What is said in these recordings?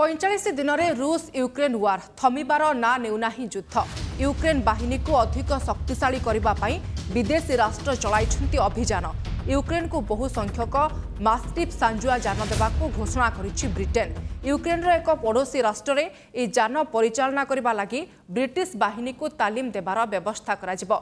ପଇଁଚାଳିଶ ଦିନରେ ରୁଷ ୟୁକ୍ରେନ୍ ୱାର୍ ଥମିବାର ନାଁ ନେଉନାହିଁ ଯୁଦ୍ଧ ୟୁକ୍ରେନ୍ ବାହିନୀକୁ ଅଧିକ ଶକ୍ତିଶାଳୀ କରିବା ପାଇଁ ବିଦେଶୀ ରାଷ୍ଟ୍ର ଚଳାଇଛନ୍ତି ଅଭିଯାନ ୟୁକ୍ରେନ୍କୁ ବହୁ ସଂଖ୍ୟକ ମାସ୍ଟିପ୍ ସାଞ୍ଜୁଆ ଯାନ ଦେବାକୁ ଘୋଷଣା କରିଛି ବ୍ରିଟେନ୍ ୟୁକ୍ରେନ୍ର ଏକ ପଡ଼ୋଶୀ ରାଷ୍ଟ୍ରରେ ଏହି ଯାନ ପରିଚାଳନା କରିବା ଲାଗି ବ୍ରିଟିଶ ବାହିନୀକୁ ତାଲିମ ଦେବାର ବ୍ୟବସ୍ଥା କରାଯିବ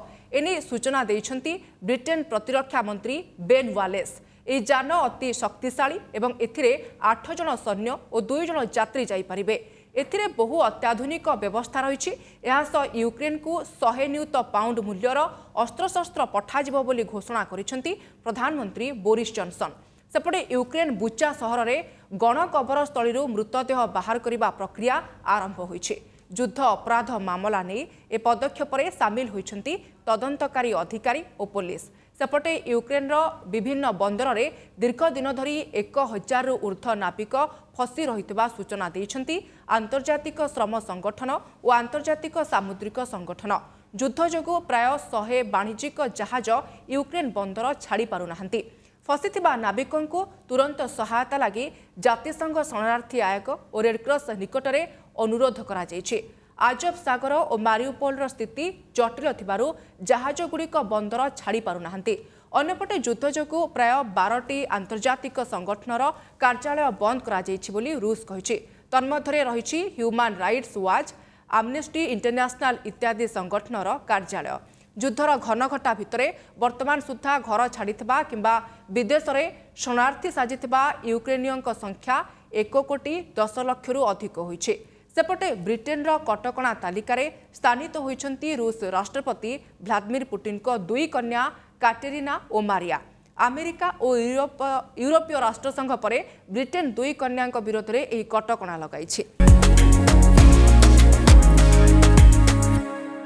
ଏନେଇ ସୂଚନା ଦେଇଛନ୍ତି ବ୍ରିଟେନ୍ ପ୍ରତିରକ୍ଷା ମନ୍ତ୍ରୀ ବେନ୍ ୱାଲେସ୍ ଏହି ଯାନ ଅତି ଶକ୍ତିଶାଳୀ ଏବଂ ଏଥିରେ ଆଠ ଜଣ ସୈନ୍ୟ ଓ ଦୁଇ ଜଣ ଯାତ୍ରୀ ଯାଇପାରିବେ ଏଥିରେ ବହୁ ଅତ୍ୟାଧୁନିକ ବ୍ୟବସ୍ଥା ରହିଛି ଏହା ସହ ୟୁକ୍ରେନ୍କୁ ଶହେ ନିୟୁତ ପାଉଣ୍ଡ ମୂଲ୍ୟର ଅସ୍ତ୍ରଶସ୍ତ୍ର ପଠାଯିବ ବୋଲି ଘୋଷଣା କରିଛନ୍ତି ପ୍ରଧାନମନ୍ତ୍ରୀ ବୋରିସ୍ ଜନ୍ସନ୍ ସେପଟେ ୟୁକ୍ରେନ୍ ବୁଚା ସହରରେ ଗଣକବର ସ୍ଥଳୀରୁ ମୃତଦେହ ବାହାର କରିବା ପ୍ରକ୍ରିୟା ଆରମ୍ଭ ହୋଇଛି ଯୁଦ୍ଧ ଅପରାଧ ମାମଲା ନେଇ ଏ ପଦକ୍ଷେପରେ ସାମିଲ ହୋଇଛନ୍ତି ତଦନ୍ତକାରୀ ଅଧିକାରୀ ଓ ପୋଲିସ ସେପଟେ ୟୁକ୍ରେନ୍ର ବିଭିନ୍ନ ବନ୍ଦରରେ ଦୀର୍ଘ ଦିନ ଧରି ଏକ ହଜାରରୁ ଉର୍ଦ୍ଧ୍ୱ ନାବିକ ଫସି ରହିଥିବା ସୂଚନା ଦେଇଛନ୍ତି ଆନ୍ତର୍ଜାତିକ ଶ୍ରମ ସଂଗଠନ ଓ ଆନ୍ତର୍ଜାତିକ ସାମୁଦ୍ରିକ ସଂଗଠନ ଯୁଦ୍ଧ ଯୋଗୁଁ ପ୍ରାୟ ଶହେ ବାଣିଜ୍ୟିକ ଜାହାଜ ୟୁକ୍ରେନ୍ ବନ୍ଦର ଛାଡ଼ିପାରୁନାହାନ୍ତି ଫସିଥିବା ନାବିକଙ୍କୁ ତୁରନ୍ତ ସହାୟତା ଲାଗି ଜାତିସଂଘ ଶରଣାର୍ଥୀ ଆୟୋଗ ଓ ରେଡ୍କ୍ରସ୍ ନିକଟରେ ଅନୁରୋଧ କରାଯାଇଛି ଆଜବ ସାଗର ଓ ମାରିଉପୋଲର ସ୍ଥିତି ଜଟିଳ ଥିବାରୁ ଜାହାଜଗୁଡ଼ିକ ବନ୍ଦର ଛାଡ଼ିପାରୁନାହାନ୍ତି ଅନ୍ୟପଟେ ଯୁଦ୍ଧ ଯୋଗୁଁ ପ୍ରାୟ ବାରଟି ଆନ୍ତର୍ଜାତିକ ସଂଗଠନର କାର୍ଯ୍ୟାଳୟ ବନ୍ଦ କରାଯାଇଛି ବୋଲି ରୁଷ କହିଛି ତନ୍ମଧ୍ୟରେ ରହିଛି Human Rights Watch Amnesty International ଇତ୍ୟାଦି ସଂଗଠନର କାର୍ଯ୍ୟାଳୟ ଯୁଦ୍ଧର ଘନଘଟା ଭିତରେ ବର୍ତ୍ତମାନ ସୁଦ୍ଧା ଘର ଛାଡ଼ିଥିବା କିମ୍ବା ବିଦେଶରେ ଶରଣାର୍ଥୀ ସାଜିଥିବା ୟୁକ୍ରେନୀୟଙ୍କ ସଂଖ୍ୟା ଏକ କୋଟି ଦଶ ଲକ୍ଷରୁ ଅଧିକ ହୋଇଛି ସେପଟେ ବ୍ରିଟେନ୍ର କଟକଣା ତାଲିକାରେ ସ୍ଥାନିତ ହୋଇଛନ୍ତି ରୁଷ ରାଷ୍ଟ୍ରପତି ଭ୍ଲାଦିମିର୍ ପୁଟିନ୍ଙ୍କ ଦୁଇ କନ୍ୟା କାଟେରିନା ଓ ମାରିଆ ଆମେରିକା ଓ ୟୁରୋପ ୟୁରୋପୀୟ ରାଷ୍ଟ୍ରସଂଘ ପରେ ବ୍ରିଟେନ୍ ଦୁଇ କନ୍ୟାଙ୍କ ବିରୋଧରେ ଏହି କଟକଣା ଲଗାଇଛି